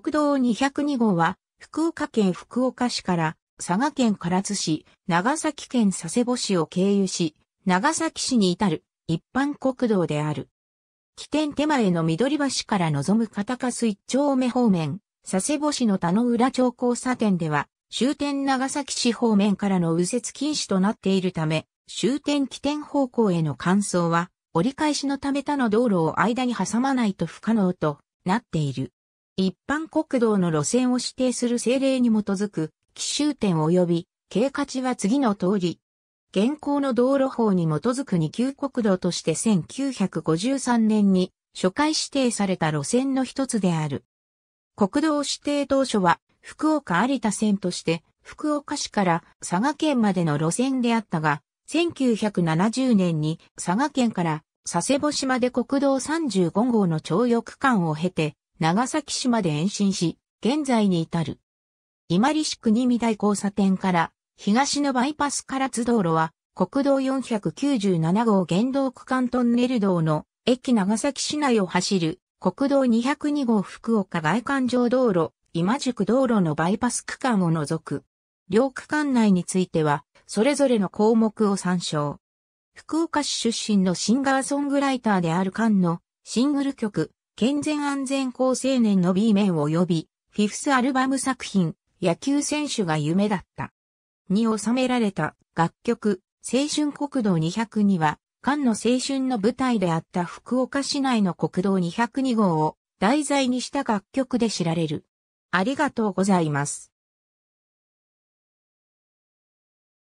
国道202号は、福岡県福岡市から佐賀県唐津市、長崎県佐世保市を経由し、長崎市に至る一般国道である。起点手前の緑橋から望む片加一丁目方面、佐世保市の田野浦町交差点では、終点長崎市方面からの右折禁止となっているため、終点起点方向への換送は、折り返しのため他の道路を間に挟まないと不可能となっている。一般国道の路線を指定する政令に基づく、奇襲点及び、経過値は次の通り。現行の道路法に基づく二級国道として1953年に初回指定された路線の一つである。国道指定当初は福岡有田線として福岡市から佐賀県までの路線であったが、1970年に佐賀県から佐世保島で国道35号の徴用区間を経て長崎市まで延伸し、現在に至る。今里市国見台交差点から、東のバイパス唐津道路は、国道497号原動区間トンネル道の、駅長崎市内を走る、国道202号福岡外環状道路、今宿道路のバイパス区間を除く。両区間内については、それぞれの項目を参照。福岡市出身のシンガーソングライターである菅野、シングル曲、健全安全好青年の B 面及び、フィフスアルバム作品、野球選手が夢だった。に収められた楽曲、青春国道2 0 2には、菅の青春の舞台であった福岡市内の国道202号を題材にした楽曲で知られる。ありがとうございます。